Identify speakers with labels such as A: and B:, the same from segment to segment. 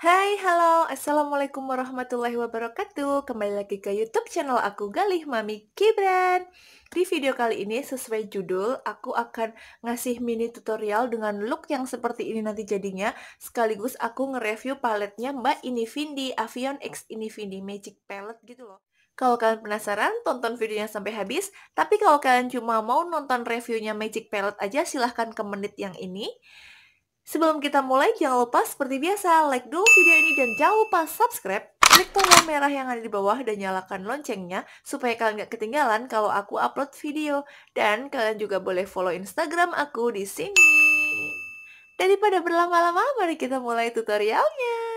A: Hai, halo, Assalamualaikum warahmatullahi wabarakatuh Kembali lagi ke Youtube channel aku Galih Mami Kibran Di video kali ini sesuai judul Aku akan ngasih mini tutorial dengan look yang seperti ini nanti jadinya Sekaligus aku nge-review paletnya Mbak Vindi, Avion X Vindi Magic Palette gitu loh kalau kalian penasaran, tonton videonya sampai habis. Tapi kalau kalian cuma mau nonton reviewnya Magic Palette aja, silahkan ke menit yang ini. Sebelum kita mulai, jangan lupa seperti biasa like dulu video ini dan jangan lupa subscribe, klik tombol merah yang ada di bawah dan nyalakan loncengnya supaya kalian gak ketinggalan kalau aku upload video. Dan kalian juga boleh follow Instagram aku di sini. Daripada berlama-lama, mari kita mulai tutorialnya.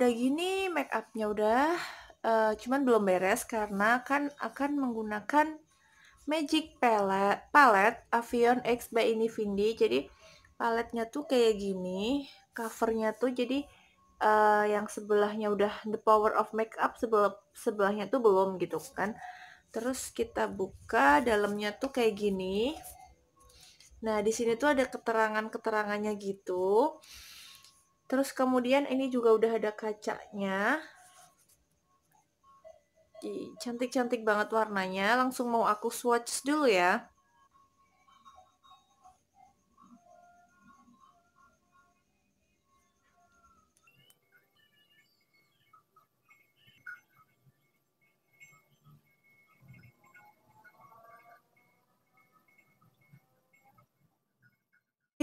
A: udah gini make upnya udah uh, cuman belum beres karena kan akan menggunakan Magic Palette, palette Avion X by Infinity. Jadi paletnya tuh kayak gini, covernya tuh jadi uh, yang sebelahnya udah The Power of Makeup, sebelah sebelahnya tuh belum gitu kan. Terus kita buka dalamnya tuh kayak gini. Nah, di sini tuh ada keterangan-keterangannya gitu. Terus kemudian ini juga udah ada kacanya. Cantik-cantik banget warnanya. Langsung mau aku swatch dulu ya.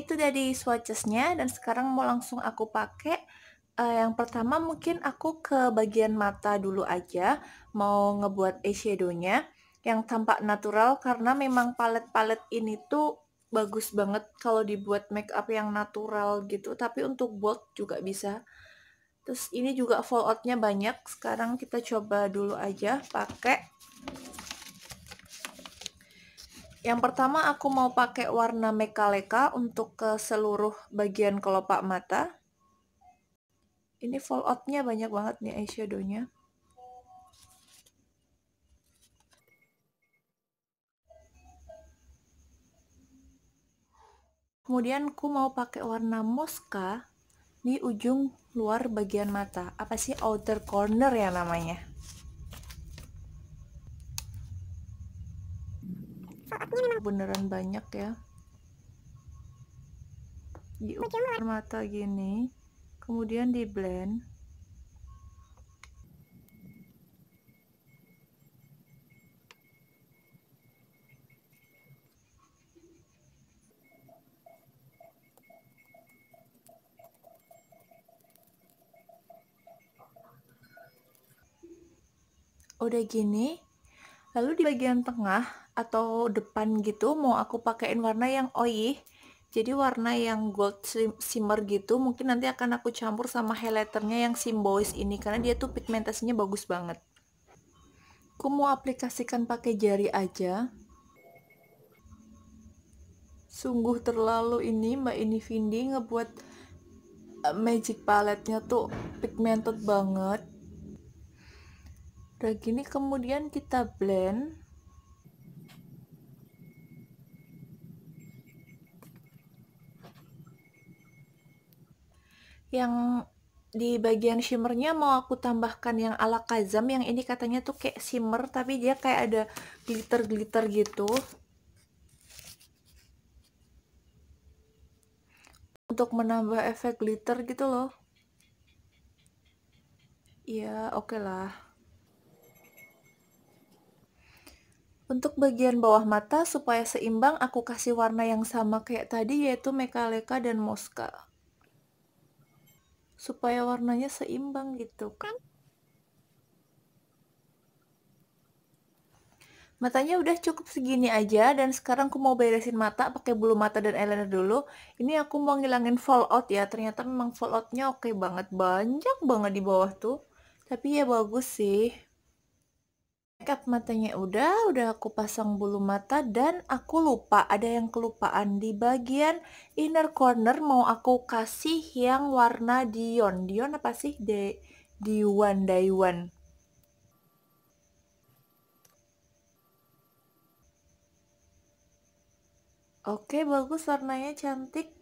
A: itu dari swatchesnya dan sekarang mau langsung aku pakai uh, yang pertama mungkin aku ke bagian mata dulu aja mau ngebuat eyeshadownya yang tampak natural karena memang palet-palet ini tuh bagus banget kalau dibuat make up yang natural gitu tapi untuk bold juga bisa terus ini juga falloutnya banyak sekarang kita coba dulu aja pakai yang pertama aku mau pakai warna mekaleka untuk ke seluruh bagian kelopak mata. Ini falloutnya banyak banget nih eyeshadownya. Kemudian aku mau pakai warna mosca di ujung luar bagian mata. Apa sih outer corner ya namanya? beneran banyak ya di ukur mata gini kemudian di blend udah gini lalu di bagian tengah atau depan gitu mau aku pakaiin warna yang oih jadi warna yang gold shimmer gitu mungkin nanti akan aku campur sama highlighternya yang simbois ini karena dia tuh pigmentasinya bagus banget aku mau aplikasikan pakai jari aja sungguh terlalu ini mbak ini Vindi ngebuat eh, magic palette-nya tuh pigmented banget udah gini kemudian kita blend yang di bagian shimmernya mau aku tambahkan yang ala kazam yang ini katanya tuh kayak shimmer tapi dia kayak ada glitter-glitter gitu untuk menambah efek glitter gitu loh iya oke okay lah untuk bagian bawah mata supaya seimbang aku kasih warna yang sama kayak tadi yaitu Mekaleka dan Mosca supaya warnanya seimbang gitu kan Matanya udah cukup segini aja dan sekarang aku mau beresin mata pakai bulu mata dan eyeliner dulu. Ini aku mau ngilangin fallout ya. Ternyata memang falloutnya oke okay banget. Banyak banget di bawah tuh. Tapi ya bagus sih makeup matanya udah, udah aku pasang bulu mata dan aku lupa ada yang kelupaan di bagian inner corner mau aku kasih yang warna Dion. Dion apa sih? De Diwan Daiwan. Oke, bagus warnanya cantik.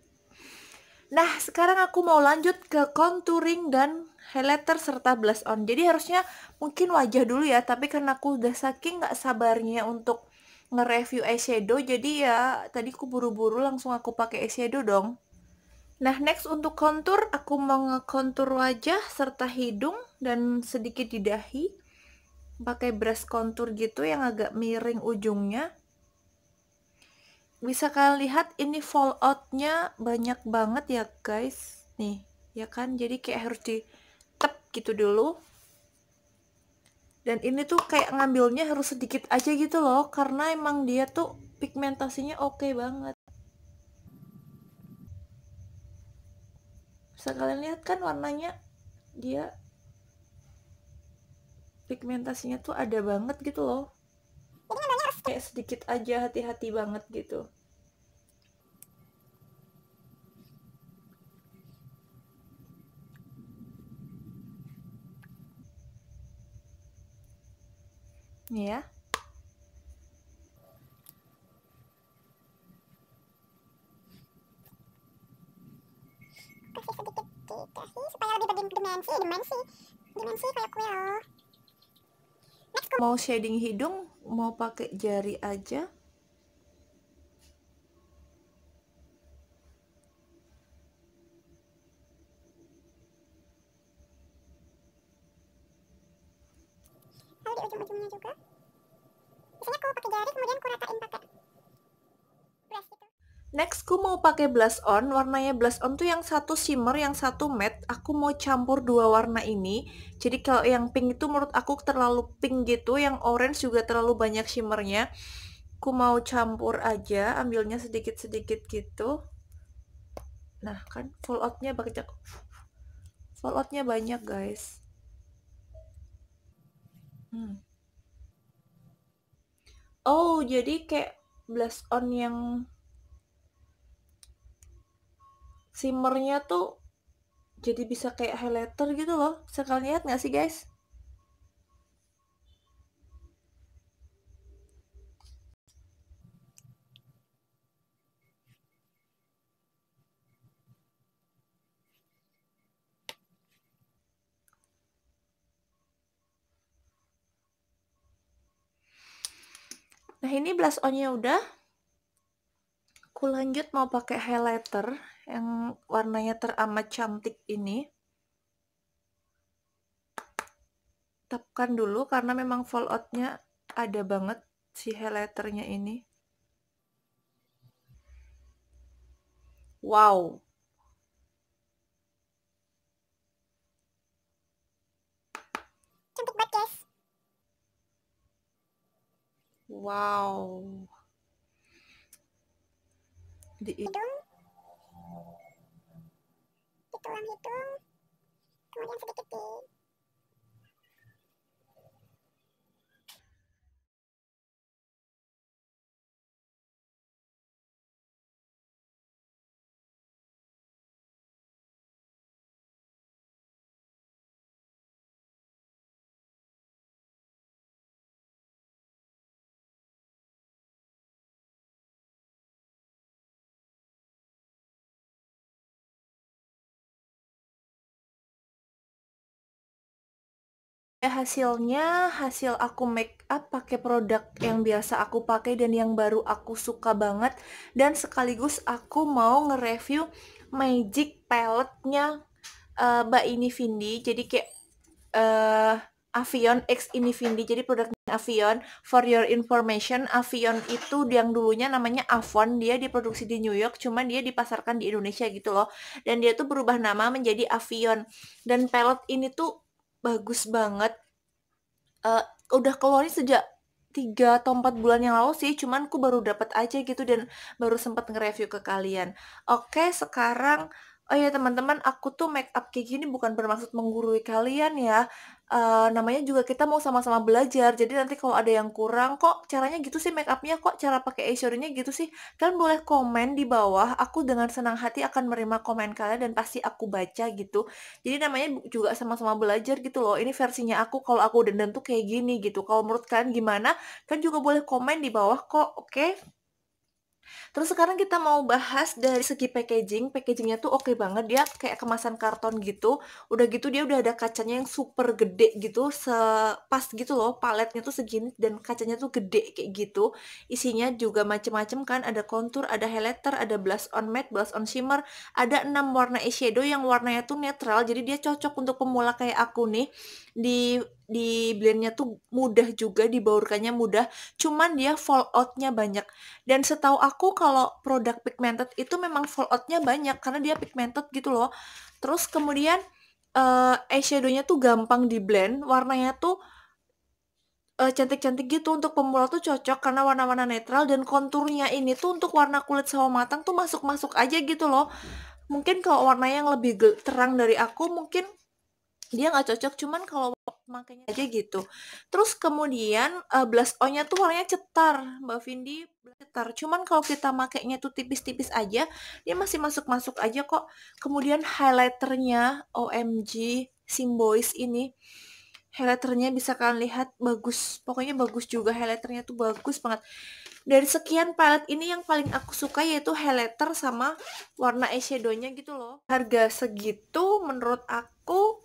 A: Nah, sekarang aku mau lanjut ke contouring dan highlighter serta blush on. Jadi harusnya mungkin wajah dulu ya, tapi karena aku udah saking gak sabarnya untuk nge-review eyeshadow, jadi ya tadi aku buru-buru langsung aku pakai eyeshadow dong. Nah, next untuk contour, aku mau nge-contour wajah serta hidung dan sedikit di dahi. Pakai brush contour gitu yang agak miring ujungnya bisa kalian lihat ini falloutnya banyak banget ya guys nih ya kan jadi kayak harus di tep gitu dulu dan ini tuh kayak ngambilnya harus sedikit aja gitu loh karena emang dia tuh pigmentasinya oke okay banget bisa kalian lihat kan warnanya dia pigmentasinya tuh ada banget gitu loh kayak sedikit aja hati-hati banget gitu Nih ya kasih sedikit dikasih supaya lebih berdimensi dimensi dimensi kalau kue Next mau shading hidung mau pakai jari aja Next, aku mau pakai blush on. Warnanya blush on tuh yang satu shimmer, yang satu matte. Aku mau campur dua warna ini. Jadi kalau yang pink itu menurut aku terlalu pink gitu, yang orange juga terlalu banyak shimmernya. Aku mau campur aja, ambilnya sedikit-sedikit gitu. Nah, kan falloutnya banyak. Falloutnya banyak, guys. Hmm. Oh, jadi kayak blush on yang shimmernya tuh jadi bisa kayak highlighter gitu loh bisa kalian lihat gak sih guys Nah ini blush onnya udah. Aku lanjut mau pakai highlighter yang warnanya teramat cantik ini tapkan dulu karena memang falloutnya ada banget si highlighternya ini wow cantik banget guys wow di hidung tulang hitung kemudian sedikit di Eh, hasilnya hasil aku make up pakai produk yang biasa aku pakai dan yang baru aku suka banget dan sekaligus aku mau nge-review magic palette-nya uh, Mbak Ini jadi kayak uh, Avion X Ini Vindi jadi produk Avion for your information Avion itu yang dulunya namanya Avon dia diproduksi di New York cuman dia dipasarkan di Indonesia gitu loh dan dia tuh berubah nama menjadi Avion dan palette ini tuh bagus banget. Uh, udah keluarin sejak tiga atau empat bulan yang lalu sih, cuman aku baru dapat aja gitu dan baru sempat nge-review ke kalian. Oke, sekarang Oh ya teman-teman, aku tuh make up kayak gini bukan bermaksud menggurui kalian ya uh, namanya juga kita mau sama-sama belajar. Jadi nanti kalau ada yang kurang, "Kok caranya gitu sih make upnya Kok cara pakai eyeshadownya gitu sih?" Kalian boleh komen di bawah, aku dengan senang hati akan menerima komen kalian dan pasti aku baca gitu. Jadi namanya juga sama-sama belajar gitu loh. Ini versinya aku kalau aku dendam tuh kayak gini gitu. Kalau menurut kalian gimana? Kan juga boleh komen di bawah kok, oke? Terus sekarang kita mau bahas dari segi packaging. Packagingnya tuh oke okay banget, dia kayak kemasan karton gitu. Udah gitu dia udah ada kacanya yang super gede gitu, sepas gitu loh. Paletnya tuh segini dan kacanya tuh gede kayak gitu. Isinya juga macem-macem kan, ada contour, ada highlighter, ada blush on matte, blush on shimmer. Ada 6 warna eyeshadow yang warnanya tuh netral, jadi dia cocok untuk pemula kayak aku nih. Di di blendnya tuh mudah juga dibaurkannya mudah cuman dia falloutnya banyak dan setahu aku kalau produk pigmented itu memang falloutnya banyak karena dia pigmented gitu loh terus kemudian uh, eyeshadownya tuh gampang di blend warnanya tuh eh, cantik-cantik uh, gitu untuk pemula tuh cocok karena warna-warna netral dan konturnya ini tuh untuk warna kulit sawo matang tuh masuk-masuk aja gitu loh mungkin kalau warna yang lebih terang dari aku mungkin dia nggak cocok cuman kalau makanya aja gitu terus kemudian uh, eh, blush on tuh warnanya cetar Mbak Vindi cetar cuman kalau kita makainya tuh tipis-tipis aja dia masih masuk-masuk aja kok kemudian highlighternya OMG Simbois ini highlighternya bisa kalian lihat bagus pokoknya bagus juga highlighternya tuh bagus banget dari sekian palet ini yang paling aku suka yaitu highlighter sama warna eyeshadownya gitu loh harga segitu menurut aku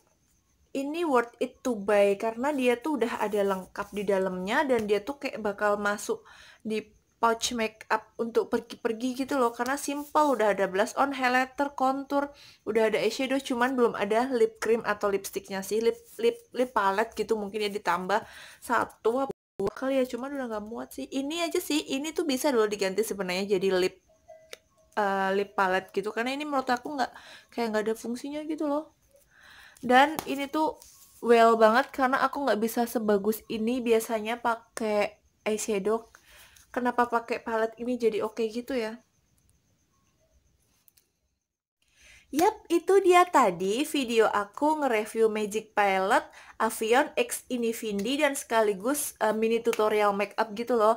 A: ini worth it to buy karena dia tuh udah ada lengkap di dalamnya dan dia tuh kayak bakal masuk di pouch makeup untuk pergi-pergi gitu loh karena simple udah ada blush on, highlighter, contour, udah ada eyeshadow cuman belum ada lip cream atau lipsticknya sih lip lip lip palette gitu mungkin ya ditambah satu apa kali ya cuman udah nggak muat sih ini aja sih ini tuh bisa dulu diganti sebenarnya jadi lip uh, lip palette gitu karena ini menurut aku nggak kayak nggak ada fungsinya gitu loh dan ini tuh well banget karena aku nggak bisa sebagus ini biasanya pakai eyeshadow kenapa pakai palet ini jadi oke okay gitu ya Yap, itu dia tadi video aku nge-review Magic Palette Avion X Infinity dan sekaligus uh, mini tutorial makeup gitu loh.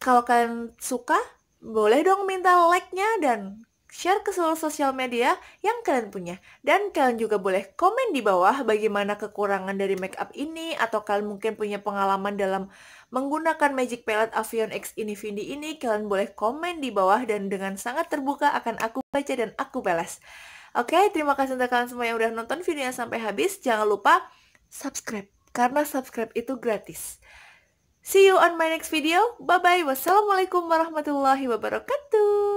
A: Kalau kalian suka, boleh dong minta like-nya dan share ke seluruh sosial media yang kalian punya. Dan kalian juga boleh komen di bawah bagaimana kekurangan dari makeup ini atau kalian mungkin punya pengalaman dalam menggunakan Magic Palette Avion X Infinity ini, kalian boleh komen di bawah dan dengan sangat terbuka akan aku baca dan aku balas. Oke, terima kasih untuk kalian semua yang udah nonton videonya sampai habis. Jangan lupa subscribe, karena subscribe itu gratis. See you on my next video. Bye-bye. Wassalamualaikum warahmatullahi wabarakatuh.